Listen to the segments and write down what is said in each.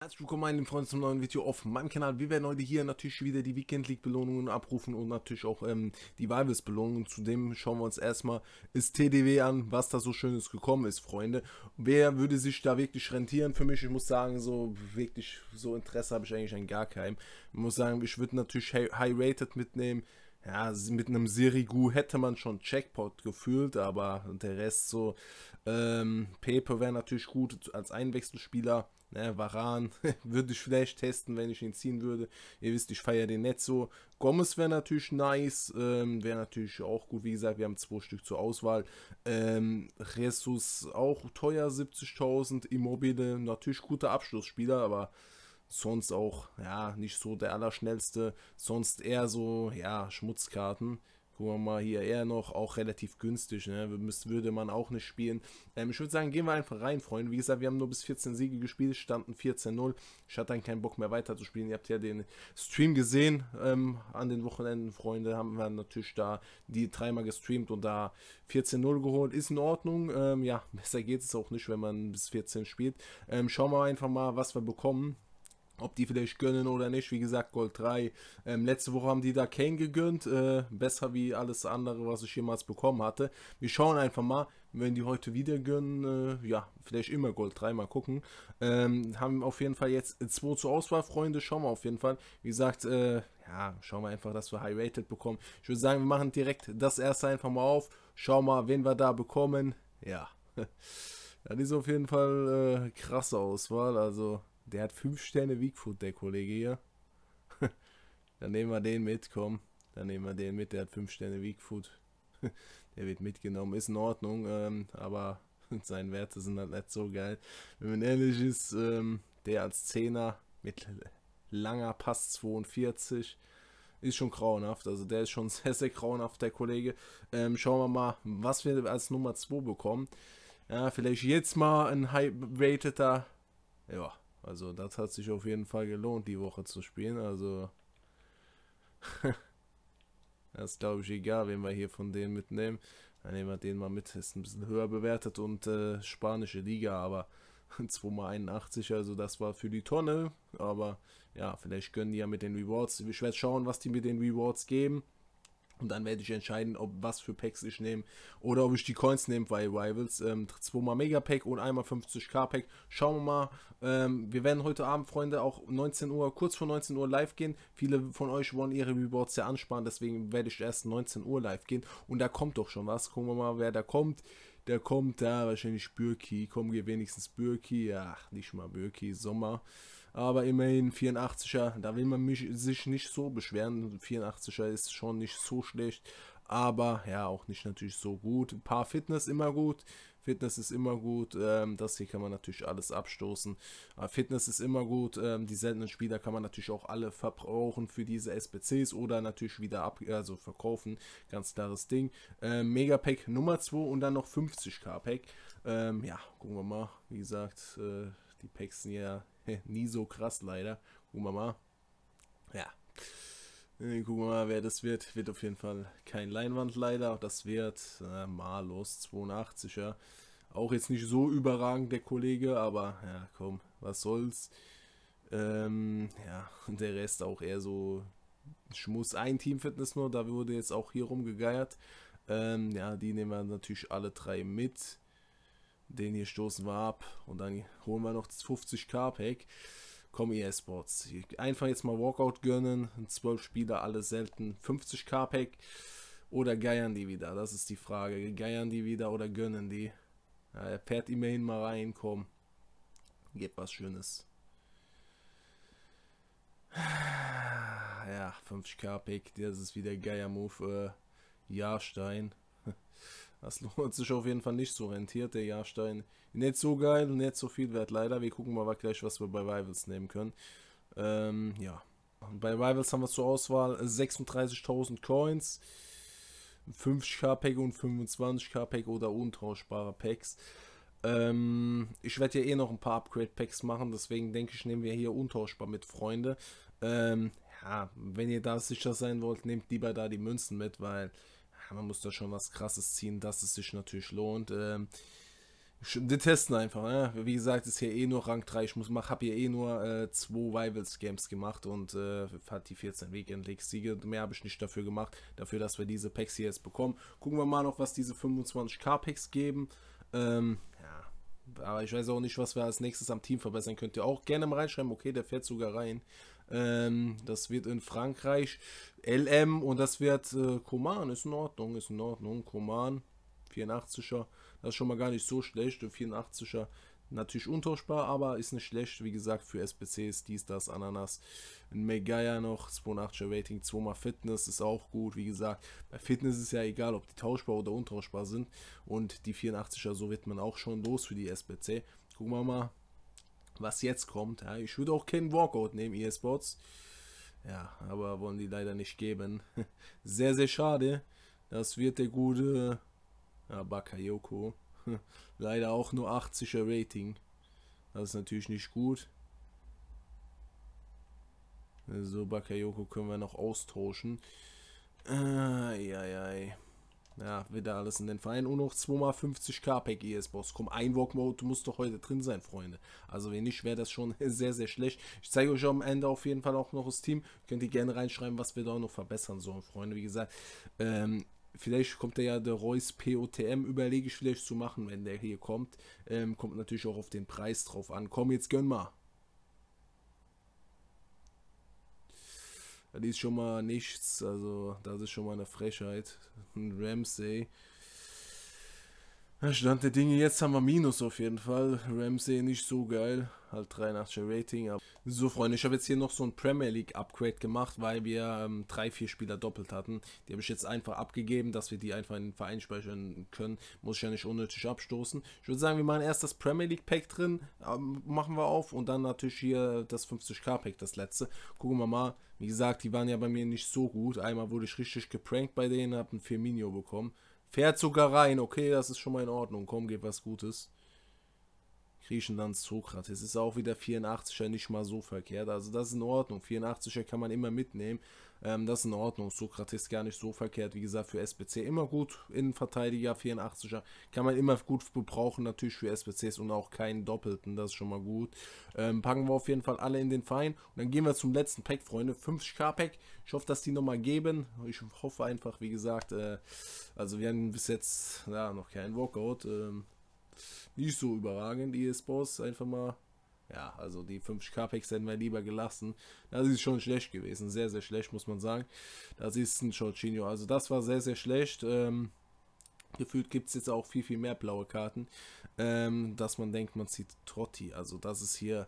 Herzlich willkommen meine Freunde zum neuen Video auf meinem Kanal. Wir werden heute hier natürlich wieder die Weekend League Belohnungen abrufen und natürlich auch ähm, die Vibes Belohnungen. Zudem schauen wir uns erstmal das TDW an, was da so schönes gekommen ist, Freunde. Wer würde sich da wirklich rentieren für mich? Ich muss sagen, so wirklich so Interesse habe ich eigentlich an gar keinem. Ich muss sagen, ich würde natürlich High Rated mitnehmen ja, mit einem Sirigu hätte man schon Checkpot gefühlt, aber der Rest so, ähm, Pepe wäre natürlich gut als Einwechselspieler, ne, Varan würde ich vielleicht testen, wenn ich ihn ziehen würde, ihr wisst, ich feiere den nicht so, Gomez wäre natürlich nice, ähm, wäre natürlich auch gut, wie gesagt, wir haben zwei Stück zur Auswahl, ähm, Jesus auch teuer, 70.000, Immobile, natürlich guter Abschlussspieler, aber sonst auch, ja, nicht so der allerschnellste, sonst eher so, ja, Schmutzkarten. Gucken wir mal hier, eher noch, auch relativ günstig, ne? Müsste, würde man auch nicht spielen. Ähm, ich würde sagen, gehen wir einfach rein, Freunde. Wie gesagt, wir haben nur bis 14 Siege gespielt, standen 14-0. Ich hatte dann keinen Bock mehr weiter zu spielen. Ihr habt ja den Stream gesehen ähm, an den Wochenenden, Freunde. Haben wir natürlich da die dreimal gestreamt und da 14-0 geholt. Ist in Ordnung. Ähm, ja, besser geht es auch nicht, wenn man bis 14 spielt. Ähm, schauen wir einfach mal, was wir bekommen. Ob die vielleicht gönnen oder nicht, wie gesagt, Gold 3. Ähm, letzte Woche haben die da Kane gegönnt. Äh, besser wie alles andere, was ich jemals bekommen hatte. Wir schauen einfach mal, wenn die heute wieder gönnen. Äh, ja, vielleicht immer Gold 3, mal gucken. Ähm, haben auf jeden Fall jetzt 2 zur Auswahl, Freunde. Schauen wir auf jeden Fall. Wie gesagt, äh, ja, schauen wir einfach, dass wir High Rated bekommen. Ich würde sagen, wir machen direkt das erste einfach mal auf. Schauen mal, wen wir da bekommen. Ja, das ist auf jeden Fall äh, krasse Auswahl. Also. Der hat 5 Sterne Weakfoot, der Kollege hier. Dann nehmen wir den mit, komm. Dann nehmen wir den mit, der hat 5 Sterne Weakfoot. der wird mitgenommen, ist in Ordnung, ähm, aber seine Werte sind halt nicht so geil. Wenn man ehrlich ist, ähm, der als Zehner mit langer Pass 42 ist schon grauenhaft. Also der ist schon sehr, sehr grauenhaft, der Kollege. Ähm, schauen wir mal, was wir als Nummer 2 bekommen. Ja, vielleicht jetzt mal ein high-rateter. Ja, also das hat sich auf jeden Fall gelohnt, die Woche zu spielen. Also das ist glaube ich egal, wen wir hier von denen mitnehmen. Dann nehmen wir den mal mit. Ist ein bisschen höher bewertet und äh, spanische Liga, aber 2x81, also das war für die Tonne. Aber ja, vielleicht können die ja mit den Rewards. Ich werde schauen, was die mit den Rewards geben. Und dann werde ich entscheiden, ob was für Packs ich nehme oder ob ich die Coins nehme bei Rivals. Ähm, zweimal Mega Pack und einmal 50k Pack. Schauen wir mal. Ähm, wir werden heute Abend, Freunde, auch 19 Uhr, kurz vor 19 Uhr live gehen. Viele von euch wollen ihre Rewards ja ansparen, deswegen werde ich erst 19 Uhr live gehen. Und da kommt doch schon was. Gucken wir mal, wer da kommt. Der kommt da wahrscheinlich Bürki. Kommen wir wenigstens Bürki. Ach, nicht mal Bürki, Sommer aber immerhin 84er, da will man mich, sich nicht so beschweren. 84er ist schon nicht so schlecht, aber ja, auch nicht natürlich so gut. Ein paar Fitness immer gut. Fitness ist immer gut, ähm, das hier kann man natürlich alles abstoßen. Aber äh, Fitness ist immer gut, ähm, die seltenen Spieler kann man natürlich auch alle verbrauchen für diese SPCs oder natürlich wieder ab, also verkaufen, ganz klares Ding. Ähm, Mega Nummer 2 und dann noch 50k Pack. Ähm, ja, gucken wir mal, wie gesagt, äh, die Packs sind ja nie so krass leider. Gucken wir mal. Ja. Äh, gucken wir mal, wer das wird. Wird auf jeden Fall kein Leinwand leider. Das wird äh, Malos 82er. Auch jetzt nicht so überragend der Kollege, aber ja, komm, was soll's. Ähm, ja, und der Rest auch eher so Schmuss. Ein Teamfitness nur, da wurde jetzt auch hier rumgegeiert. Ähm, ja, die nehmen wir natürlich alle drei mit den hier stoßen wir ab und dann holen wir noch 50k Pack. Komm ihr sports einfach jetzt mal Walkout gönnen, 12 Spieler, alle selten, 50k Pack oder geiern die wieder? Das ist die Frage, geiern die wieder oder gönnen die? Ja, er fährt immerhin mal rein, komm, gib was Schönes. Ja, 50k Pick, das ist wieder geier Move. Äh, Jahrstein. Das lohnt sich auf jeden Fall nicht so rentiert, der Jahrstein. Nicht so geil, nicht so viel wert leider. Wir gucken mal gleich, was wir bei Rivals nehmen können. Ähm, ja. Bei Rivals haben wir zur Auswahl 36.000 Coins, 50k Pack und 25k Pack oder untauschbare Packs. Ähm, ich werde ja eh noch ein paar Upgrade Packs machen, deswegen denke ich, nehmen wir hier untauschbar mit, Freunde. Ähm, ja, wenn ihr da sicher sein wollt, nehmt lieber da die Münzen mit, weil man muss da schon was Krasses ziehen, dass es sich natürlich lohnt. Ähm, wir testen einfach. Ne? Wie gesagt, ist hier eh nur Rang 3. Ich muss, mach, hab hier eh nur äh, zwei Rivals Games gemacht und äh, hat die 14 Weekend League Siege. Mehr habe ich nicht dafür gemacht, dafür, dass wir diese Packs hier jetzt bekommen. Gucken wir mal noch, was diese 25k Packs geben. Ähm, Aber ich weiß auch nicht, was wir als nächstes am Team verbessern. Könnt ihr auch gerne mal reinschreiben. Okay, der fährt sogar rein. Ähm, das wird in Frankreich LM und das wird äh, Koman. Ist in Ordnung, ist in Ordnung. Koman 84er. Das ist schon mal gar nicht so schlecht. 84er natürlich untauschbar, aber ist nicht schlecht. Wie gesagt, für SPCs, dies, das, Ananas. Ein Megaya noch, 82er Rating, 2 Fitness ist auch gut. Wie gesagt, bei Fitness ist ja egal, ob die tauschbar oder untauschbar sind. Und die 84er, so wird man auch schon los für die SPC. Gucken wir mal, was jetzt kommt. Ja, ich würde auch keinen Walkout nehmen, eSports. Ja, aber wollen die leider nicht geben. Sehr, sehr schade. Das wird der gute ja, Bakayoko. Leider auch nur 80er Rating. Das ist natürlich nicht gut. So, Bakayoko können wir noch austauschen. Äh, ei, ei, ei. Ja, wieder alles in den Verein. Und noch 2x50k Pack ES Boss. Komm, Einwalk Mode muss doch heute drin sein, Freunde. Also, wenn nicht, wäre das schon sehr, sehr schlecht. Ich zeige euch am Ende auf jeden Fall auch noch das Team. Könnt ihr gerne reinschreiben, was wir da noch verbessern sollen, Freunde. Wie gesagt, ähm, vielleicht kommt der ja der Reus POTM, überlege ich vielleicht zu machen, wenn der hier kommt. Ähm, kommt natürlich auch auf den Preis drauf an. Komm, jetzt gönn mal. Das ist schon mal nichts. Also, das ist schon mal eine Frechheit. Ein Ramsey. Stand der Dinge, jetzt haben wir Minus auf jeden Fall. Ramsey nicht so geil halt 83 Rating. So, Freunde, ich habe jetzt hier noch so ein Premier League Upgrade gemacht, weil wir ähm, drei, vier Spieler doppelt hatten. Die habe ich jetzt einfach abgegeben, dass wir die einfach in den Verein speichern können. Muss ich ja nicht unnötig abstoßen. Ich würde sagen, wir machen erst das Premier League Pack drin, ähm, machen wir auf und dann natürlich hier das 50k Pack, das letzte. Gucken wir mal. Wie gesagt, die waren ja bei mir nicht so gut. Einmal wurde ich richtig geprankt bei denen, habe einen Firmino bekommen. Fährt sogar rein, okay, das ist schon mal in Ordnung. Komm, geht was Gutes. Griechenland Sokrates. Ist auch wieder 84er nicht mal so verkehrt. Also das ist in Ordnung. 84er kann man immer mitnehmen. Ähm, das ist in Ordnung. Sokrates gar nicht so verkehrt. Wie gesagt, für SBC immer gut. Innenverteidiger 84er kann man immer gut gebrauchen. Natürlich für SBCs und auch keinen doppelten. Das ist schon mal gut. Ähm, packen wir auf jeden Fall alle in den Fein. Und dann gehen wir zum letzten Pack, Freunde. 50k Pack. Ich hoffe, dass die nochmal geben. Ich hoffe einfach, wie gesagt, äh, also wir haben bis jetzt ja, noch keinen Walkout. Ähm, nicht so überragend, die Boss, e einfach mal. Ja, also die 50k-Packs hätten wir lieber gelassen. Das ist schon schlecht gewesen. Sehr, sehr schlecht, muss man sagen. Das ist ein Jorginho. Also das war sehr, sehr schlecht. Ähm, gefühlt gibt es jetzt auch viel, viel mehr blaue Karten, ähm, dass man denkt, man zieht Trotti. Also das ist hier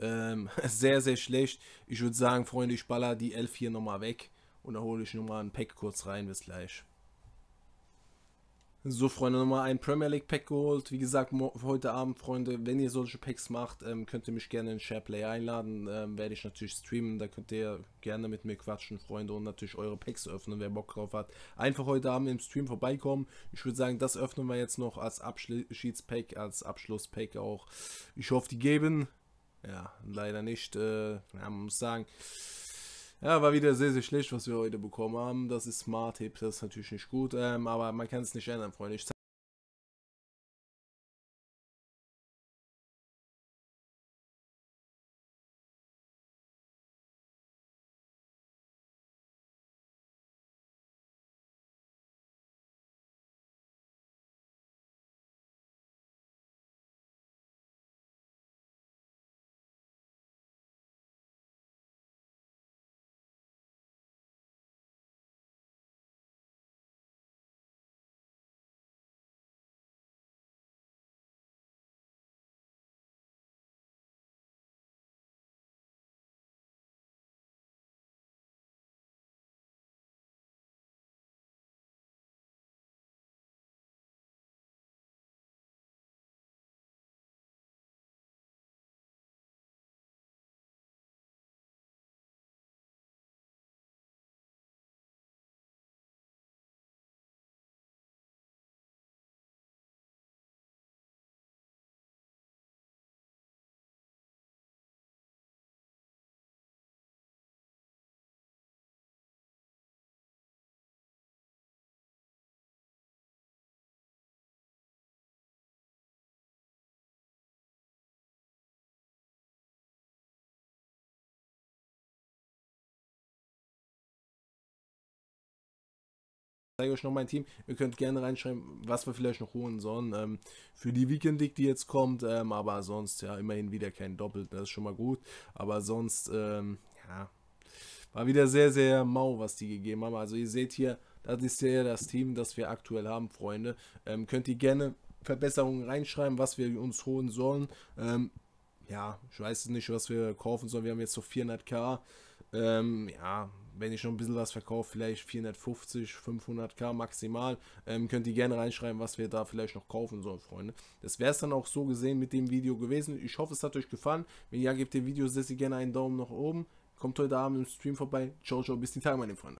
ähm, sehr, sehr schlecht. Ich würde sagen, Freunde, ich baller die 11 hier nochmal weg und da hole ich nochmal ein Pack kurz rein. Bis gleich. So, Freunde, nochmal ein Premier League Pack geholt. Wie gesagt, heute Abend, Freunde, wenn ihr solche Packs macht, ähm, könnt ihr mich gerne in Shareplay einladen. Ähm, werde ich natürlich streamen. Da könnt ihr gerne mit mir quatschen, Freunde, und natürlich eure Packs öffnen, wer Bock drauf hat. Einfach heute Abend im Stream vorbeikommen. Ich würde sagen, das öffnen wir jetzt noch als Abschiedspack, als Abschlusspack auch. Ich hoffe, die geben. Ja, leider nicht. Äh, ja, man muss sagen. Ja, war wieder sehr, sehr schlecht, was wir heute bekommen haben. Das ist Smart Hip, das ist natürlich nicht gut, ähm, aber man kann es nicht ändern, Freunde. Ich zeige euch noch mein Team. Ihr könnt gerne reinschreiben, was wir vielleicht noch holen sollen ähm, für die Weekend League, die jetzt kommt. Ähm, aber sonst, ja, immerhin wieder kein Doppel, das ist schon mal gut. Aber sonst, ähm, ja, war wieder sehr, sehr mau, was die gegeben haben. Also ihr seht hier, das ist ja das Team, das wir aktuell haben, Freunde. Ähm, könnt ihr gerne Verbesserungen reinschreiben, was wir uns holen sollen. Ähm, ja, ich weiß nicht, was wir kaufen sollen. Wir haben jetzt so 400k. Ähm, ja, wenn ich noch ein bisschen was verkaufe, vielleicht 450, 500k maximal. Ähm, könnt ihr gerne reinschreiben, was wir da vielleicht noch kaufen sollen, Freunde. Das wäre es dann auch so gesehen mit dem Video gewesen. Ich hoffe, es hat euch gefallen. Wenn ja, gebt dem Video sehr, sehr gerne einen Daumen nach oben. Kommt heute Abend im Stream vorbei. Ciao, ciao, bis die Tage, meine Freunde.